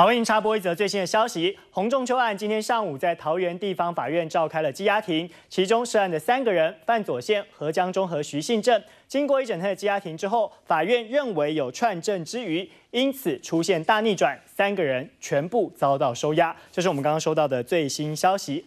好，为您插播一则最新的消息：洪仲秋案今天上午在桃园地方法院召开了羁押庭，其中涉案的三个人范左宪、何江忠和徐信正，经过一整天的羁押庭之后，法院认为有串证之余，因此出现大逆转，三个人全部遭到收押。这是我们刚刚收到的最新消息。